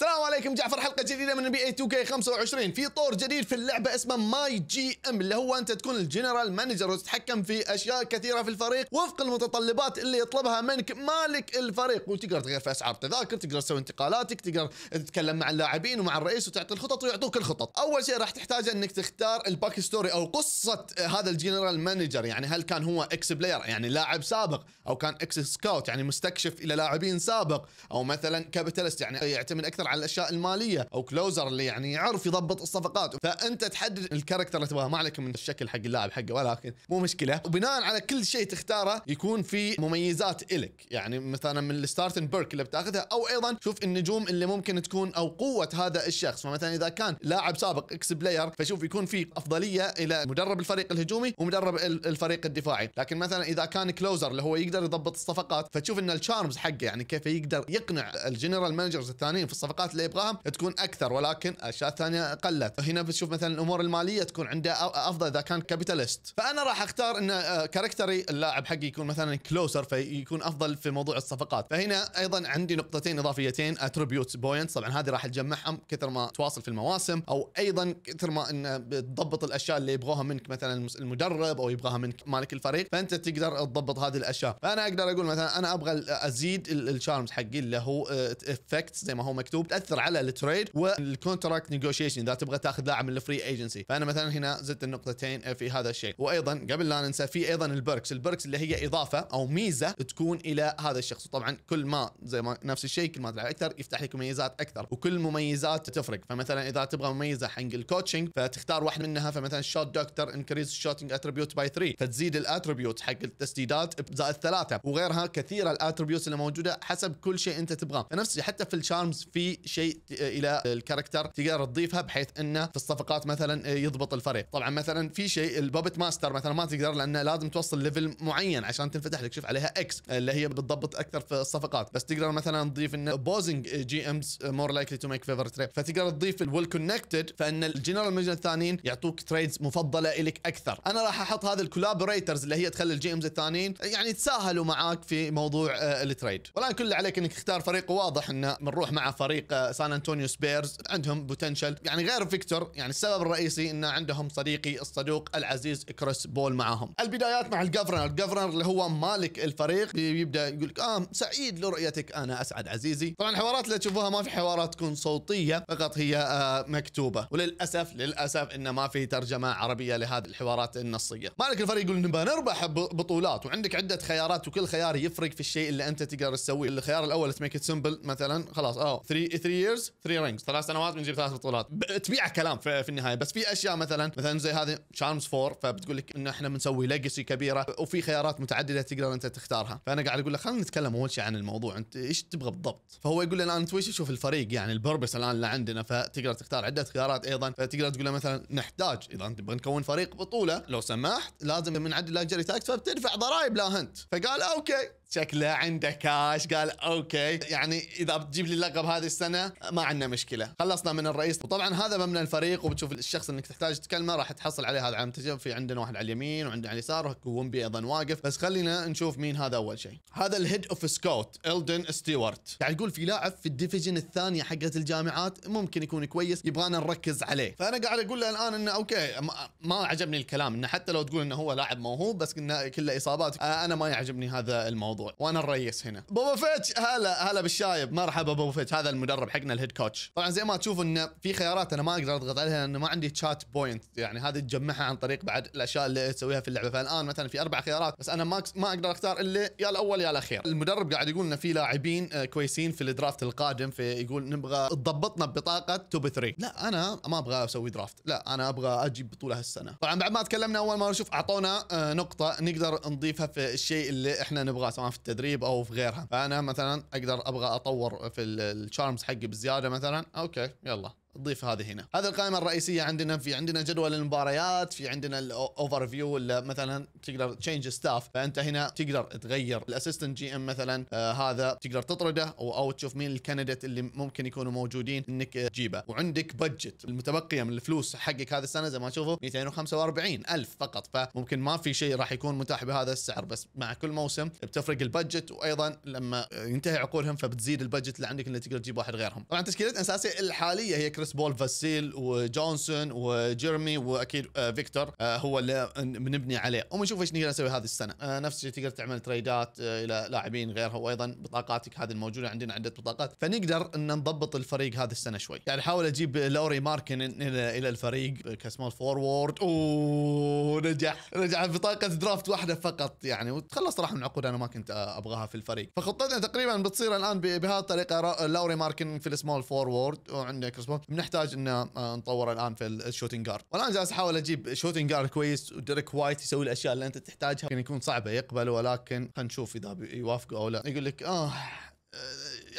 السلام عليكم جعفر حلقه جديده من بي اي 2 كي 25 في طور جديد في اللعبه اسمه ماي جي ام اللي هو انت تكون الجنرال مانجر وتتحكم في اشياء كثيره في الفريق وفق المتطلبات اللي يطلبها منك مالك الفريق وتقدر تغير في اسعار تذاكر تقدر تسوي انتقالاتك تقدر تتكلم مع اللاعبين ومع الرئيس وتعطي الخطط ويعطوك الخطط اول شيء راح تحتاجه انك تختار الباك ستوري او قصه هذا الجنرال مانجر يعني هل كان هو اكس بلاير يعني لاعب سابق او كان اكس سكاوت يعني مستكشف الى لاعبين سابق او مثلا كابيتالست يعني يعتمد اكثر على الاشياء الماليه او كلوزر اللي يعني يعرف يضبط الصفقات فانت تحدد الكاركتر اللي تبغاه ما عليك من الشكل حق اللاعب حقه ولكن مو مشكله وبناء على كل شيء تختاره يكون في مميزات الك يعني مثلا من الستارتنج بيرك اللي بتاخذها او ايضا شوف النجوم اللي ممكن تكون او قوه هذا الشخص فمثلا اذا كان لاعب سابق اكس بلاير فشوف يكون في افضليه الى مدرب الفريق الهجومي ومدرب الفريق الدفاعي لكن مثلا اذا كان كلوزر اللي هو يقدر يضبط الصفقات فتشوف ان الشارمز حقه يعني كيف يقدر يقنع الجنرال مانجرز الثانيين في الصفقات الحلقات اللي يبغاها تكون اكثر ولكن اشياء ثانيه قلت هنا بتشوف مثلا الامور الماليه تكون عنده افضل اذا كان كابيتالست فانا راح اختار ان كاركتري آه، اللاعب حقي يكون مثلا كلوزر فيكون افضل في موضوع الصفقات فهنا ايضا عندي نقطتين اضافيتين اتريبيوت بوينتس طبعا هذه راح تجمعهم كثر ما تواصل في المواسم او ايضا كثر ما ان آه، بتضبط الاشياء اللي يبغوها منك مثلا المدرب او يبغاها منك مالك الفريق فانت تقدر تضبط هذه الاشياء فانا اقدر اقول مثلا انا ابغى ازيد الشارمز حقي اللي هو افكتس آه، زي ما هو مكتوب وبتاثر على التريد والكونتراكت نيغوشيشن اذا تبغى تاخذ لاعب من الفري ايجنسي فانا مثلا هنا زدت النقطتين في هذا الشيء وايضا قبل لا ننسى في ايضا البركس البركس اللي هي اضافه او ميزه تكون الى هذا الشخص وطبعا كل ما زي ما نفس الشيء كل ما تلعب اكثر يفتح لك مميزات اكثر وكل مميزات تفرق فمثلا اذا تبغى مميزه حق الكوتشنج فتختار واحد منها فمثلا شوت دكتور انكريز الشوتنج اتريبيوت باي 3 فتزيد الاتريبيوت حق التسديدات زائد ثلاثه وغيرها كثيره الاتريبيوت اللي موجوده حسب كل شيء انت تبغاه فنفس حتى في الشارمز في شيء الى الكاركتر تقدر تضيفها بحيث انه في الصفقات مثلا يضبط الفريق طبعا مثلا في شيء البوبت ماستر مثلا ما تقدر لانه لازم توصل ليفل معين عشان تنفتح لك شوف عليها اكس اللي هي بتضبط اكثر في الصفقات بس تقدر مثلا تضيف انه بوزنج جي امز مور لايكلي تو ميك فيفر تريب فتقدر تضيف الويل كونكتد فان الجنرال مانجر الثانيين يعطوك تريدز مفضله لك اكثر انا راح احط هذا الكولابوريترز اللي هي تخلي الجي امز الثانيين يعني يتساهلوا معاك في موضوع آه، التريد والان كل اللي عليك انك تختار فريق واضح انه بنروح مع فريق فريق سان انطونيو سبيرز عندهم بوتنشل يعني غير فيكتور يعني السبب الرئيسي انه عندهم صديقي الصدوق العزيز كريس بول معاهم البدايات مع الجفرنر الجفرنر اللي هو مالك الفريق يبدا يقول لك اه سعيد لرؤيتك انا اسعد عزيزي طبعا الحوارات اللي تشوفوها ما في حوارات تكون صوتيه فقط هي آه مكتوبه وللاسف للاسف انه ما في ترجمه عربيه لهذه الحوارات النصيه مالك الفريق يقول نبى نربح بطولات وعندك عده خيارات وكل خيار يفرق في الشيء اللي انت تقدر تسويه الخيار الاول تميك ات سمبل مثلا خلاص اه 3 3 ييرز 3 رينجز ثلاث سنوات بنجيب ثلاث بطولات تبيع كلام في, في النهايه بس في اشياء مثلا مثلا زي هذه شارمز 4 فبتقول لك انه احنا بنسوي ليجسي كبيره وفي خيارات متعدده تقدر انت تختارها فانا قاعد اقول له خلينا نتكلم اول شيء عن الموضوع انت ايش تبغى بالضبط فهو يقول لي الان انت وش تشوف الفريق يعني البربس الان اللي عندنا فتقدر تختار عده خيارات ايضا فتقدر تقول له مثلا نحتاج اذا انت تبغى نكون فريق بطوله لو سمحت لازم من عدد لاكجري تاكس فبتدفع ضرائب لا هنت فقال اوكي شكله عنده كاش قال اوكي يعني اذا بتجيب لي اللقب هذه السنه ما عندنا مشكله خلصنا من الرئيس وطبعا هذا مبنى الفريق وبتشوف الشخص انك تحتاج تكلمه راح تحصل عليه هذا علامه في عندنا واحد على اليمين وعندنا على اليسار وومبي ايضا واقف بس خلينا نشوف مين هذا اول شيء هذا الهيد اوف سكوت الدن ستيوارت يعني يقول في لاعب في الديفيجن الثانيه حقت الجامعات ممكن يكون كويس يبغانا نركز عليه فانا قاعد اقول له الان انه اوكي ما عجبني الكلام انه حتى لو تقول انه هو لاعب موهوب بس انه كله اصابات آه، انا ما يعجبني هذا الموضوع الموضوع وانا الرئيس هنا بابا فيتش هلا هلا بالشايب مرحبا بابا فيتش هذا المدرب حقنا الهيد كوتش طبعا زي ما تشوف انه في خيارات انا ما اقدر اضغط عليها لانه ما عندي تشات بوينت يعني هذه تجمعها عن طريق بعد الاشياء اللي تسويها في اللعبه فالان مثلا في اربع خيارات بس انا ما ما اقدر اختار الا يا الاول يا الاخير المدرب قاعد يقول لنا في لاعبين آه، كويسين في الدرافت القادم فيقول في نبغى تضبطنا ببطاقه توب 3 لا انا ما ابغى اسوي درافت لا انا ابغى اجيب بطوله هالسنه طبعا بعد ما تكلمنا اول ما نشوف اعطونا آه، نقطه نقدر نضيفها في الشيء اللي احنا نبغاه سواء في التدريب او في غيرها فانا مثلا اقدر ابغى اطور في الشارمز حقي بزياده مثلا اوكي يلا تضيف هذه هنا هذه القائمه الرئيسيه عندنا في عندنا جدول المباريات في عندنا الاوفر فيو مثلا تقدر تشينج ستاف فانت هنا تقدر تغير الاسيستنت جي ام مثلا آه هذا تقدر تطرده او, أو تشوف مين الكنديت اللي ممكن يكونوا موجودين انك تجيبه وعندك بادجت المتبقيه من الفلوس حقك هذا السنه زي ما تشوفوا 245 الف فقط فممكن ما في شيء راح يكون متاح بهذا السعر بس مع كل موسم بتفرق البادجت وايضا لما ينتهي عقولهم فبتزيد البادجت اللي عندك اللي تقدر تجيب واحد غيرهم طبعا تشكيله اساسيه الحاليه هي كريس بول فاسيل وجونسون وجيرمي واكيد آه، فيكتور آه، هو اللي بنبني عليه وبنشوف ايش نقدر نسوي هذه السنه آه، نفس الشيء تقدر تعمل تريدات الى لاعبين غيرها وايضا بطاقاتك هذه الموجوده عندنا عده بطاقات فنقدر ان نضبط الفريق هذه السنه شوي يعني حاول اجيب لوري ماركن الى الفريق كسمول فورورد ونجح نجح بطاقه درافت واحده فقط يعني وتخلص صراحه من عقود انا ما كنت ابغاها في الفريق فخطتنا تقريبا بتصير الان بهذه الطريقه لوري ماركن في السمول فورورد وعندك كريس بول بنحتاج ان آه، نطور الان في الشوتنج جارد والان جالس احاول اجيب شوتنج جارد كويس وديريك وايت يسوي الاشياء اللي انت تحتاجها يمكن يكون صعبه يقبل ولكن خلينا نشوف اذا يوافقوا او لا يقول لك اه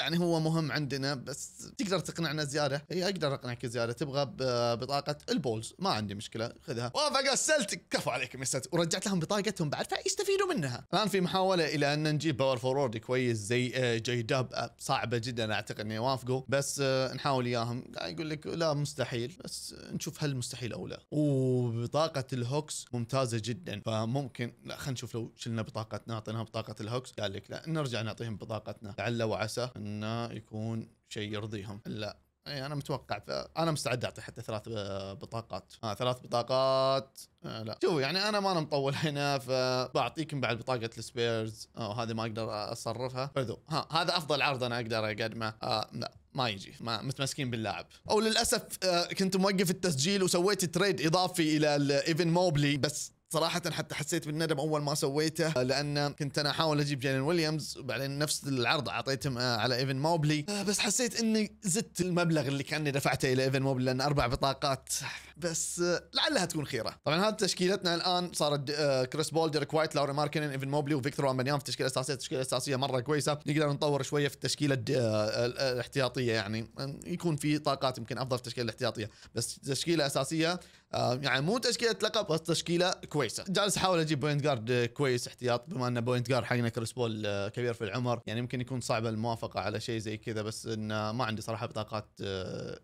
يعني هو مهم عندنا بس تقدر تقنعنا زياده اي اقدر اقنعك زياده تبغى بطاقه البولز ما عندي مشكله خذها وافق السلتك كفو عليكم يا ست ورجعت لهم بطاقتهم بعد فيستفيدوا منها الان في محاوله الى ان نجيب باور فورورد كويس زي آه، جي داب آه، صعبه جدا اعتقد اني يوافقوا بس آه، نحاول اياهم يقول لك لا مستحيل بس نشوف هل مستحيل او لا وبطاقه الهوكس ممتازه جدا فممكن لا خلينا نشوف لو شلنا بطاقتنا اعطيناها بطاقه الهوكس قال لك لا نرجع نعطيهم بطاقتنا لعل وعسى ان انه يكون شيء يرضيهم لا اي انا متوقع انا مستعد اعطي حتى ثلاث بطاقات آه ثلاث بطاقات آه لا شوف يعني انا ما انا مطول هنا فبعطيكم بعد بطاقه السبيرز آه، هذه ما اقدر اصرفها خذوا ها هذا افضل عرض انا اقدر اقدمه آه لا ما يجي ما متمسكين باللاعب او للاسف آه كنت موقف التسجيل وسويت تريد اضافي الى ايفن موبلي بس صراحة حتى حسيت بالندم أول ما سويته لأن كنت أنا أحاول أجيب جيلين ويليامز وبعدين نفس العرض أعطيتهم آه، على إيفن موبلي آه، بس حسيت إني زدت المبلغ اللي كأني دفعته إلى إيفن موبلي لأن أربع بطاقات بس آه، لعلها تكون خيرة طبعا هذه تشكيلتنا الآن صارت كريس بول ديريك وايت لاوري ماركنن إيفن موبلي وفيكتور وامبنيان في التشكيلة الأساسية التشكيلة الأساسية مرة كويسة نقدر نطور شوية في التشكيلة الاحتياطية يعني يكون في طاقات يمكن أفضل في التشكيلة الاحتياطية بس التشكيلة الأساسية آه، يعني مو تشكيله لقب بس تشكيله كويسه جالس احاول اجيب بوينت جارد آه، كويس احتياط بما ان بوينت جارد حقنا كريس بول آه، كبير في العمر يعني يمكن يكون صعب الموافقه على شيء زي كذا بس انه ما عندي صراحه بطاقات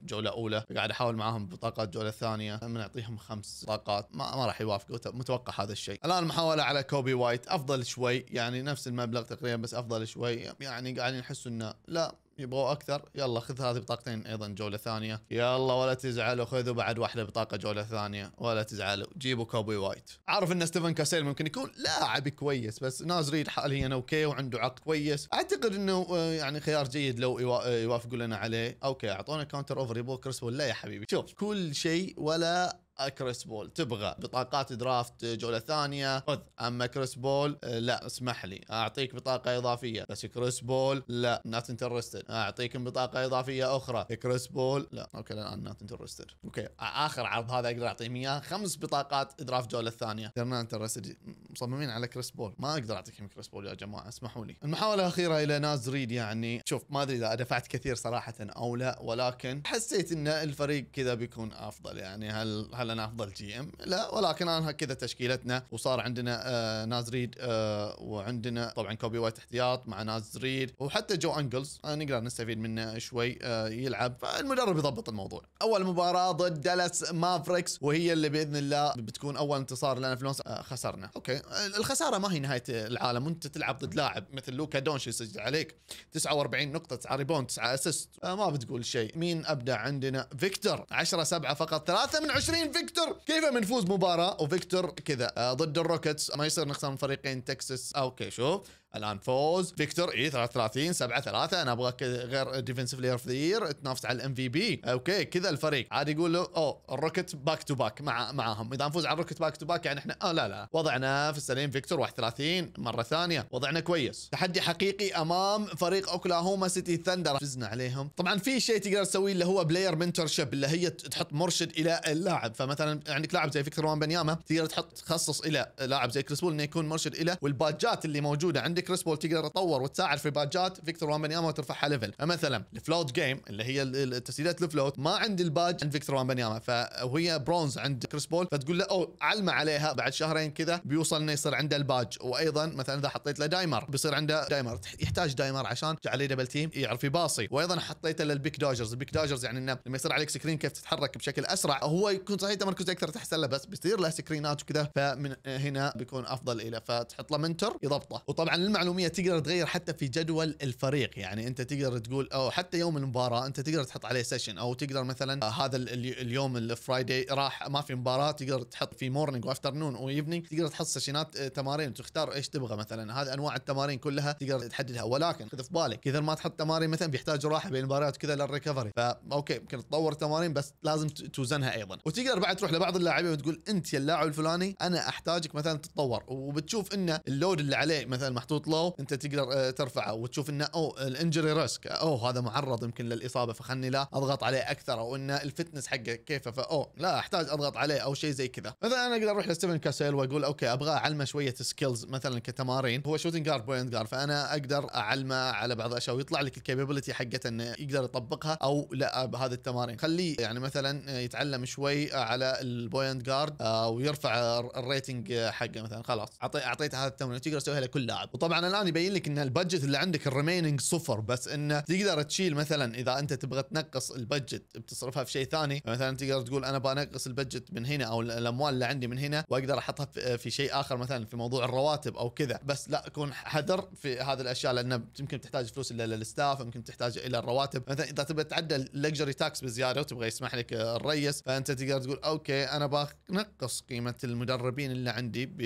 جوله اولى قاعد احاول معاهم بطاقات جوله ثانيه بنعطيهم خمس بطاقات ما, ما راح يوافقوا متوقع هذا الشيء الان المحاوله على كوبي وايت افضل شوي يعني نفس المبلغ تقريبا بس افضل شوي يعني قاعدين نحس انه لا يبغوا اكثر يلا خذ هذه بطاقتين ايضا جوله ثانيه يلا ولا تزعلوا خذوا بعد واحده بطاقه جوله ثانيه ولا تزعلوا جيبوا كوبي وايت عارف ان ستيفن كاسيل ممكن يكون لاعب كويس بس ناز ريد حاليا اوكي وعنده عقد كويس اعتقد انه آه، يعني خيار جيد لو آه، يوافقوا لنا عليه اوكي اعطونا كاونتر اوفر يبغوا كريس ولا يا حبيبي شوف كل شيء ولا كريس آه، بول تبغى بطاقات درافت آه، جوله ثانيه خذ اما كريس بول آه، لا اسمح لي اعطيك بطاقه اضافيه بس كريس بول لا نات انترستد اعطيكم بطاقه اضافيه اخرى كريس بول لا اوكي الان نات انترستد اوكي اخر عرض هذا اقدر اعطيهم اياه خمس بطاقات درافت جوله ثانية نات انترستد مصممين على كريس بول ما اقدر اعطيكم كريس بول يا جماعه اسمحوا لي المحاوله الاخيره الى ناز ريد يعني شوف ما ادري اذا دفعت كثير صراحه او لا ولكن حسيت ان الفريق كذا بيكون افضل يعني هل هل اعلن افضل جي ام لا ولكن انا كذا تشكيلتنا وصار عندنا آه ناز ريد آه وعندنا طبعا كوبي وايت احتياط مع ناز ريد وحتى جو انجلز آه نقدر نستفيد منه شوي آه يلعب فالمدرب يضبط الموضوع اول مباراه ضد دالاس مافريكس وهي اللي باذن الله بتكون اول انتصار لنا في لونس آه خسرنا اوكي آه، الخساره ما هي نهايه العالم وانت تلعب ضد لاعب مثل لوكا دونش يسجل عليك 49 نقطه 9 ريبون 9 اسيست آه ما بتقول شيء مين ابدع عندنا فيكتور 10 7 فقط 3 من 20 فيكتور كيف بنفوز مباراه وفيكتور كذا آه، ضد الروكيتس ما يصير نخسر من فريقين تكساس اوكي شوف الان فوز فيكتور اي 33 7 3 انا ابغى غير ديفنسيف لير اوف ذا يير تنافس على الام في بي اوكي كذا الفريق عاد يقول له اوه الروكت باك تو باك مع معاهم اذا نفوز على الروكت باك تو باك يعني احنا اه لا لا وضعنا في السليم فيكتور 31 مره ثانيه وضعنا كويس تحدي حقيقي امام فريق اوكلاهوما سيتي ثندر فزنا عليهم طبعا في شيء تقدر تسويه اللي هو بلاير منتور شيب اللي هي تحط مرشد الى اللاعب فمثلا عندك لاعب زي فيكتور وان بنياما تقدر تحط تخصص الى لاعب زي كريس بول انه يكون مرشد الى والباجات اللي موجوده عندك عندك كريس بول تقدر تطور وتساعد في الباجات فيكتور وامبانياما وترفعها ليفل فمثلا الفلوت جيم اللي هي تسديدات الفلوت ما عندي الباج عند فيكتور وامبانياما فهي برونز عند كريس بول فتقول له او علمه عليها بعد شهرين كذا بيوصل انه يصير عنده الباج وايضا مثلا اذا حطيت له دايمر بيصير عنده دايمر يحتاج دايمر عشان عليه دبل تيم يعرف يباصي وايضا حطيته للبيك دوجرز البيك دوجرز يعني انه لما يصير عليك سكرين كيف تتحرك بشكل اسرع هو يكون صحيح تمركز اكثر تحسن له بس بيصير له سكرينات وكذا فمن هنا بيكون افضل له فتحط له منتر يضبطه وطبعا المعلوميه تقدر تغير حتى في جدول الفريق يعني انت تقدر تقول او حتى يوم المباراه انت تقدر تحط عليه سيشن او تقدر مثلا آه، هذا اليوم الفرايدي راح ما في مباراه تقدر تحط في مورنينج وافترنون وايفنينج تقدر تحط سيشنات آه، تمارين وتختار ايش تبغى مثلا هذه انواع التمارين كلها تقدر تحددها ولكن خذ في بالك اذا ما تحط تمارين مثلا بيحتاج راحه بين المباريات كذا للريكفري فا اوكي يمكن تطور تمارين بس لازم توزنها ايضا وتقدر بعد تروح لبعض اللاعبين وتقول انت يا اللاعب الفلاني انا احتاجك مثلا تتطور وبتشوف انه اللود اللي عليه مثلا محطوط محطوط لو انت تقدر آه، ترفعه وتشوف انه او الانجري ريسك او هذا معرض يمكن للاصابه فخلني لا اضغط عليه اكثر او انه الفتنس حقه كيف فاو لا احتاج اضغط عليه او شيء زي كذا مثلا انا اقدر اروح لستيفن كاسيل واقول اوكي ابغى اعلمه شويه سكيلز مثلا كتمارين هو شوتنج جارد بوينت جارد فانا اقدر اعلمه على بعض الاشياء ويطلع لك الكابابيلتي حقته انه يقدر يطبقها او لا بهذه التمارين خليه يعني مثلا آه، يتعلم شوي على البوينت جارد آه، ويرفع الريتنج حقه مثلا خلاص اعطيته هذا التمرين تقدر تسويها لكل لاعب طبعا الان يبين لك ان البادجت اللي عندك الريميننج صفر بس انه تقدر تشيل مثلا اذا انت تبغى تنقص البادجت بتصرفها في شيء ثاني مثلا تقدر تقول انا بنقص البادجت من هنا او الاموال اللي عندي من هنا واقدر احطها في شيء اخر مثلا في موضوع الرواتب او كذا بس لا كون حذر في هذه الاشياء لان يمكن تحتاج فلوس الا للستاف يمكن تحتاج الى الرواتب مثلا اذا تبغى تعدل لكجري تاكس بزياده وتبغى يسمح لك الريس فانت تقدر تقول اوكي انا بنقص قيمه المدربين اللي عندي ب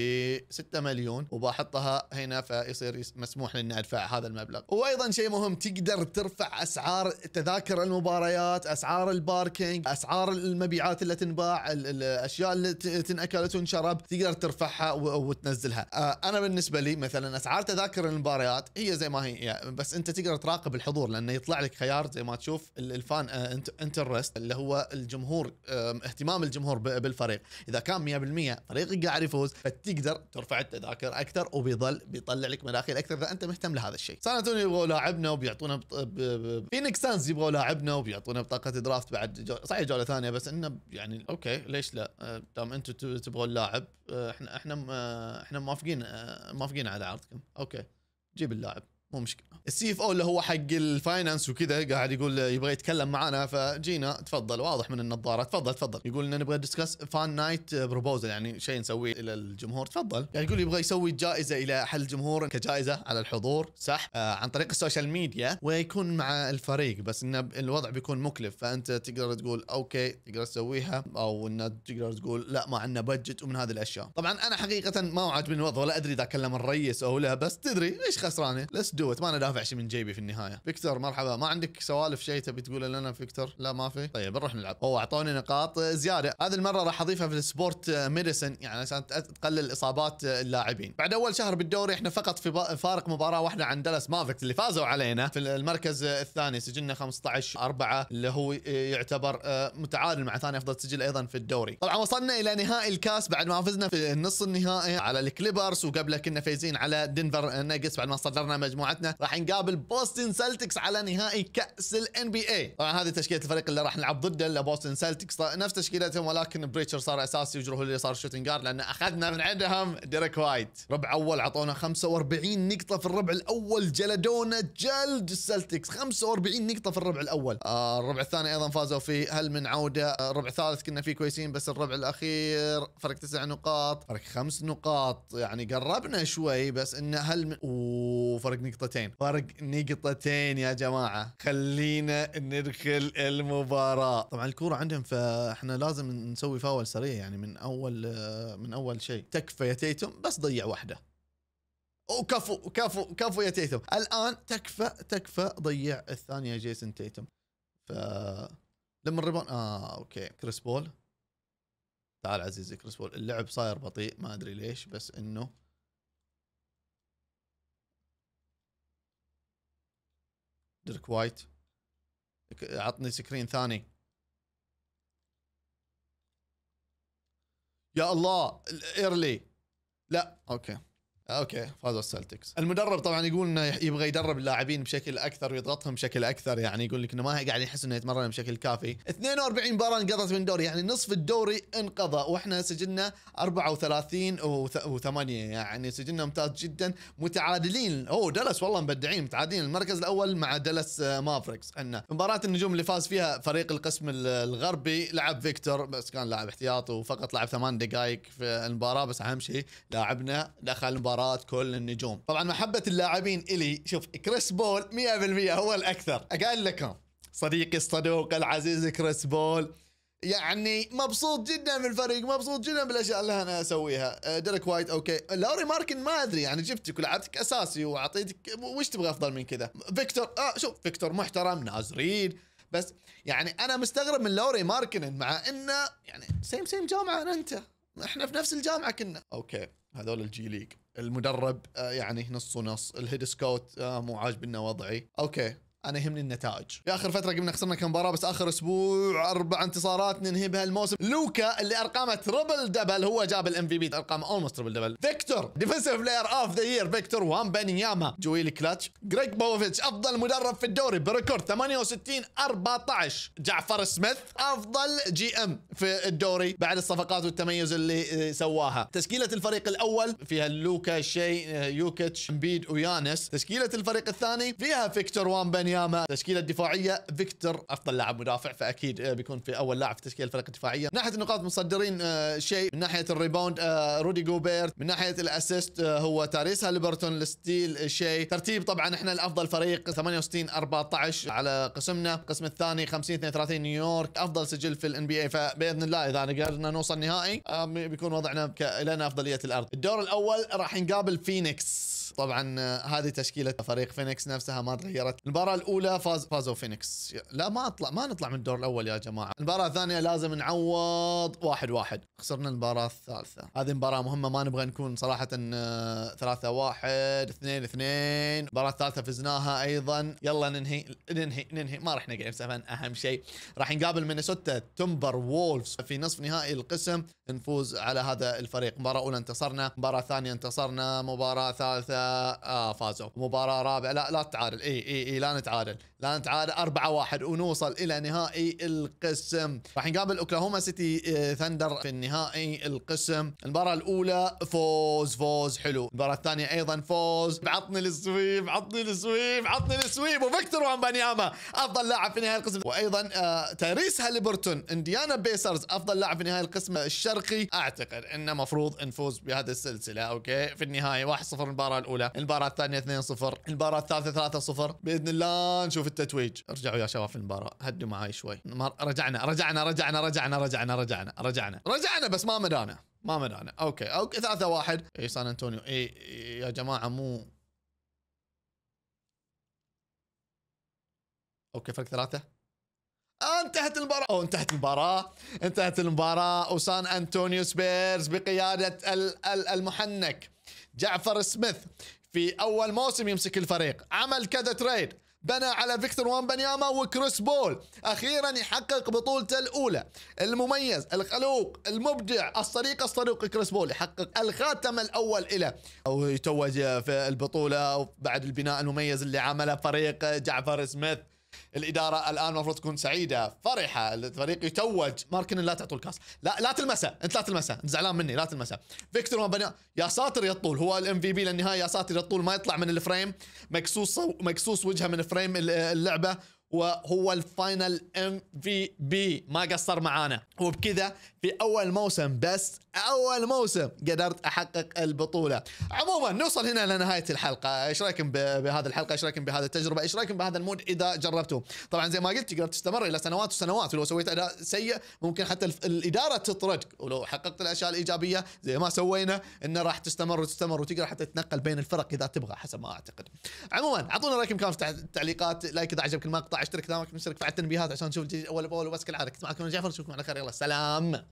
6 مليون وبحطها هنا في يصير مسموح لي اني ادفع هذا المبلغ وايضا شيء مهم تقدر ترفع اسعار تذاكر المباريات اسعار الباركينج اسعار المبيعات اللي تنباع الاشياء اللي تنأكل وتنشرب تقدر ترفعها وتنزلها آه، انا بالنسبه لي مثلا اسعار تذاكر المباريات هي زي ما هي يعني بس انت تقدر تراقب الحضور لانه يطلع لك خيار زي ما تشوف الفان آه، انترست اللي هو الجمهور اهتمام الجمهور بالفريق اذا كان 100% فريقك قاعد يفوز فتقدر ترفع التذاكر اكثر وبيظل بيطلع لك تحقيق مداخيل اكثر اذا انت مهتم لهذا الشيء سان انطونيو يبغوا لاعبنا وبيعطونا بط... ب... ب... فينيكس سانز يبغوا لاعبنا وبيعطونا بطاقه درافت بعد جو... صحيح جوله ثانيه بس انه يعني اوكي ليش لا آه، دام انتم تبغوا اللاعب آه، احنا احنا آه، احنا موافقين موافقين على عرضكم اوكي جيب اللاعب مو مشكله السي اف او اللي هو حق الفاينانس وكذا قاعد يقول يبغى يتكلم معنا فجينا تفضل واضح من النظاره تفضل تفضل يقول انه نبغى ندسكس فان نايت بروبوزل يعني شيء نسويه الى الجمهور تفضل يعني يقول يبغى يسوي جائزه الى احد الجمهور كجائزه على الحضور صح آه عن طريق السوشيال ميديا ويكون مع الفريق بس انه الوضع بيكون مكلف فانت تقدر تقول اوكي تقدر تسويها او انه تقدر تقول لا ما عندنا بجت ومن هذه الاشياء طبعا انا حقيقه ما عاجبني الوضع ولا ادري اذا كلم الرئيس او لا بس تدري ايش خسرانه ليتس دوت ما انا دافع شيء من جيبي في النهايه فيكتور مرحبا ما عندك سوالف شيء تبي تقوله لنا فيكتور لا ما في طيب نروح نلعب هو اعطوني نقاط زياده هذه المره راح اضيفها في السبورت ميديسن يعني عشان تقلل اصابات اللاعبين بعد اول شهر بالدوري احنا فقط في فارق مباراه واحده عن دالاس مافكس اللي فازوا علينا في المركز الثاني سجلنا 15 4 اللي هو يعتبر آه، متعادل مع ثاني افضل سجل ايضا في الدوري طبعا وصلنا الى نهائي الكاس بعد ما فزنا في النص النهائي على الكليبرز وقبله كنا فايزين على دنفر ناجتس بعد ما صدرنا مجموعه جماعتنا راح نقابل بوستن سلتكس على نهائي كاس الان بي اي طبعا هذه تشكيله الفريق اللي راح نلعب ضده اللي بوستن سلتكس نفس تشكيلتهم ولكن بريتشر صار اساسي وجروه اللي صار شوتنج جارد لان اخذنا من عندهم ديريك وايت ربع اول اعطونا 45 نقطه في الربع الاول جلدونا جلد السلتكس 45 نقطه في الربع الاول آه الربع الثاني ايضا فازوا فيه هل من عوده آه الربع الثالث كنا فيه كويسين بس الربع الاخير فرق تسع نقاط فرق خمس نقاط يعني قربنا شوي بس انه هل من... فرق نقطه نقطتين فرق نقطتين يا جماعه خلينا ندخل المباراه طبعا الكوره عندهم فاحنا لازم نسوي فاول سريع يعني من اول من اول شيء تكفى يا تيتم بس ضيع واحده وكفو كفو كفو يا تيتم الان تكفى تكفى ضيع الثانيه جيسون تيتم ف لما الريبون اه اوكي كريس بول تعال عزيزي كريس بول اللعب صاير بطيء ما ادري ليش بس انه درك وايت عطني سكرين ثاني يا الله ايرلي لا اوكي اوكي فازوا السلتكس المدرب طبعا يقول انه يبغى يدرب اللاعبين بشكل اكثر ويضغطهم بشكل اكثر يعني يقول لك انه ما قاعد يحس انه يتمرن بشكل كافي 42 مباراه انقضت من دوري يعني نصف الدوري انقضى واحنا سجلنا 34 و8 يعني سجلنا ممتاز جدا متعادلين اوه دلس والله مبدعين متعادلين المركز الاول مع دلس آه، مافريكس عندنا مباراه النجوم اللي فاز فيها فريق القسم الغربي لعب فيكتور بس كان لاعب احتياط وفقط لعب ثمان دقائق في المباراه بس اهم شيء لاعبنا دخل المباراه مباراه كل النجوم طبعا محبه اللاعبين الي شوف كريس بول 100% هو الاكثر اقول لكم صديقي الصدوق العزيز كريس بول يعني مبسوط جدا من الفريق مبسوط جدا بالاشياء اللي انا اسويها آه، ديريك وايت اوكي لوري ماركن ما ادري يعني جبتك ولعبتك اساسي واعطيتك وش تبغى افضل من كذا فيكتور اه شوف فيكتور محترم نازرين بس يعني انا مستغرب من لوري ماركن مع انه يعني سيم سيم جامعه انت احنا في نفس الجامعه كنا اوكي هذول الجي ليج المدرب آه، يعني نص ونص الهيد سكوت آه، مو عاجبنا وضعي اوكي انا يهمني النتائج في اخر فتره قمنا خسرنا كم مباراه بس اخر اسبوع اربع انتصارات ننهي بهالموسم لوكا اللي ارقامه تربل دبل هو جاب الام في بي ارقامه اولموست تربل دبل فيكتور ديفنسيف بلاير اوف ذا يير فيكتور وان بنياما جويل كلاتش جريج بوفيتش افضل مدرب في الدوري بريكورد 68 14 جعفر سميث افضل جي ام في الدوري بعد الصفقات والتميز اللي آه، سواها تشكيله الفريق الاول فيها لوكا شي آه، يوكيتش امبيد ويانس تشكيله الفريق الثاني فيها فيكتور وان بنياما وانياما تشكيلة الدفاعية فيكتور أفضل لاعب مدافع فأكيد آه، بيكون في أول لاعب في تشكيلة الفرق الدفاعية من ناحية النقاط مصدرين آه، شيء من ناحية الريباوند آه، رودي جوبيرت من ناحية الأسيست هو تاريس هالبرتون الستيل شيء ترتيب طبعا احنا الأفضل فريق 68 14 على قسمنا القسم الثاني 50 32 نيويورك أفضل سجل في الان بي اي فبإذن الله إذا قدرنا نوصل نهائي بيكون وضعنا لنا أفضلية الأرض الدور الأول راح نقابل فينيكس طبعا آه، هذه تشكيله فريق فينيكس نفسها ما تغيرت المباراه الاولى فاز فازوا فينيكس لا ما اطلع ما نطلع من الدور الاول يا جماعه المباراه الثانيه لازم نعوض واحد واحد خسرنا المباراه الثالثه هذه مباراه مهمه ما نبغى نكون صراحه آه، ثلاثة واحد اثنين اثنين المباراة الثالثة فزناها ايضا يلا ننهي ننهي ننهي ما راح نقعد سفن اهم شيء راح نقابل مينيسوتا تمبر وولفز في نصف نهائي القسم نفوز على هذا الفريق مباراة اولى انتصرنا مباراة ثانية انتصرنا مباراة ثالثة آه فازوا مباراه رابعه لا لا تعادل اي اي اي لا نتعادل لا نتعادل 4 1 ونوصل الى نهائي القسم راح نقابل اوكلاهوما سيتي آه ثندر في النهائي القسم المباراه الاولى فوز فوز حلو المباراه الثانيه ايضا فوز عطني السويب عطني السويب عطني السويب وفيكتور وامبانياما افضل لاعب في نهائي القسم وايضا آه تاريس هاليبرتون انديانا بيسرز افضل لاعب في نهائي القسم الشرقي اعتقد انه مفروض نفوز بهذه السلسله اوكي في النهايه 1-0 المباراه الاولى الاولى المباراه الثانيه 2-0 المباراه الثالثه 3-0 باذن الله نشوف التتويج ارجعوا يا شباب في المباراه هدوا معي شوي رجعنا رجعنا رجعنا رجعنا رجعنا رجعنا رجعنا رجعنا بس ما مدانا ما مدانا اوكي اوكي 3 1 اي سان انطونيو اي يا جماعه مو اوكي فرق ثلاثه آه، انتهت المباراة أو انتهت المباراة انتهت المباراة وسان أنطونيو سبيرز بقيادة المحنك جعفر سميث في اول موسم يمسك الفريق عمل كذا تريد بنى على فيكتور وان بنياما وكريس بول اخيرا يحقق بطولته الاولى المميز الخلوق المبدع الصديق الصدوق كريس بول يحقق الخاتم الاول له او يتوج في البطوله بعد البناء المميز اللي عمله فريق جعفر سميث الاداره الان المفروض تكون سعيده فرحه الفريق يتوج ماركن لا تعطوا الكاس لا لا تلمسه انت لا تلمسه انت زعلان مني لا تلمسه فيكتور مبنى يا ساتر يا طول هو الام في بي للنهايه يا ساتر يا طول ما يطلع من الفريم مكسوس مكسوس وجهه من فريم اللعبه وهو الفاينل ام في بي ما قصر معانا وبكذا في اول موسم بس اول موسم قدرت احقق البطوله عموما نوصل هنا لنهايه الحلقه ايش رايكم بهذه الحلقه ايش رايكم بهذه التجربه ايش رايكم بهذا المود اذا جربته طبعا زي ما قلت تقدر تستمر الى سنوات وسنوات ولو سويت اداء سيء ممكن حتى الاداره تطردك ولو حققت الاشياء الايجابيه زي ما سوينا انه راح تستمر وتستمر وتقدر حتى تتنقل بين الفرق اذا تبغى حسب ما اعتقد عموما اعطونا رايكم كان في التعليقات لايك اذا عجبك المقطع اشترك دامك مشترك فعل التنبيهات عشان تشوف الجديد اول باول وبس كالعاده كنت معكم جعفر نشوفكم على خير يلا سلام